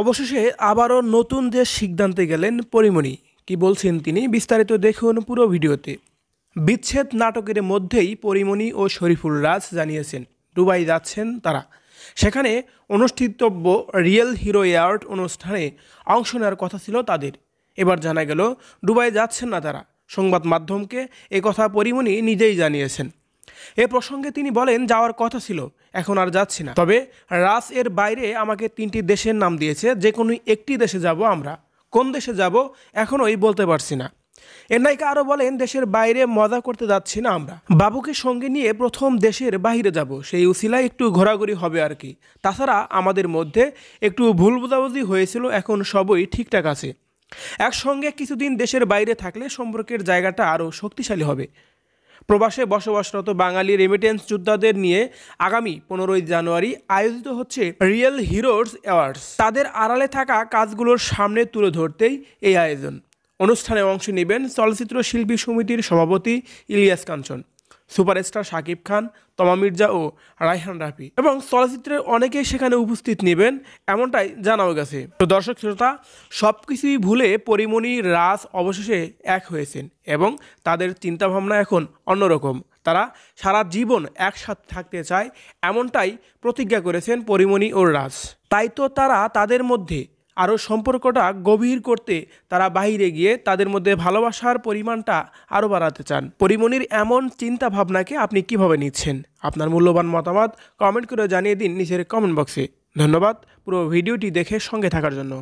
অবশেষে আবারও নতুন যে সিদ্ধান্তে গেলেন পরিমণি কি বলছেন তিনি বিস্তারিত দেখুন পুরো ভিডিওতে বিচ্ছেদ নাটকের মধ্যেই পরিমণি ও শরীফুল রাজ জানিয়েছেন দুবাই যাচ্ছেন তারা সেখানে অনুষ্ঠিতব্য রিয়েল হিরো এয়ার্ট অনুষ্ঠানে অংশ নেওয়ার কথা ছিল তাদের এবার জানা গেল দুবাই যাচ্ছেন না তারা সংবাদ মাধ্যমকে কথা পরিমণি নিজেই জানিয়েছেন এ প্রসঙ্গে তিনি বলেন যাওয়ার কথা ছিল এখন আর যাচ্ছি না তবে রাস এর বাইরে আমাকে তিনটি দেশের নাম দিয়েছে যে কোনো একটি দেশে যাব আমরা কোন দেশে যাব এখনোই বলতে পারছি না এর নায়িকা আরও বলেন দেশের বাইরে মজা করতে যাচ্ছি না আমরা বাবুকে সঙ্গে নিয়ে প্রথম দেশের বাহিরে যাব সেই উসিলায় একটু ঘোরাঘুরি হবে আর কি তাছাড়া আমাদের মধ্যে একটু ভুল বোঝাবুঝি হয়েছিল এখন সবই ঠিকঠাক আছে একসঙ্গে কিছুদিন দেশের বাইরে থাকলে সম্পর্কের জায়গাটা আরও শক্তিশালী হবে প্রবাসে বসবাসরত বাঙালি রেমিটেন্স যোদ্ধাদের নিয়ে আগামী পনেরোই জানুয়ারি আয়োজিত হচ্ছে রিয়েল হিরোজ অ্যাওয়ার্ডস তাদের আড়ালে থাকা কাজগুলোর সামনে তুলে ধরতেই এই আয়োজন অনুষ্ঠানে অংশ নেবেন চলচ্চিত্র শিল্পী সমিতির সভাপতি ইলিয়াস কাঞ্চন সুপারস্টার শাকিব খান তমা মির্জা ও রায়হান রাফি এবং চলচ্চিত্রের অনেকেই সেখানে উপস্থিত নেবেন এমনটাই জানাও গেছে তো দর্শক শ্রোতা সব কিছুই ভুলে পরিমণি রাজ অবশেষে এক হয়েছেন এবং তাদের চিন্তাভাবনা এখন অন্যরকম তারা সারা জীবন একসাথে থাকতে চায় এমনটাই প্রতিজ্ঞা করেছেন পরিমণি ও রাজ তাই তো তারা তাদের মধ্যে আরও সম্পর্কটা গভীর করতে তারা বাহিরে গিয়ে তাদের মধ্যে ভালোবাসার পরিমাণটা আরও বাড়াতে চান পরিমণির এমন চিন্তা ভাবনাকে আপনি কিভাবে নিচ্ছেন আপনার মূল্যবান মতামত কমেন্ট করে জানিয়ে দিন নিজের কমেন্ট বক্সে ধন্যবাদ পুরো ভিডিওটি দেখে সঙ্গে থাকার জন্য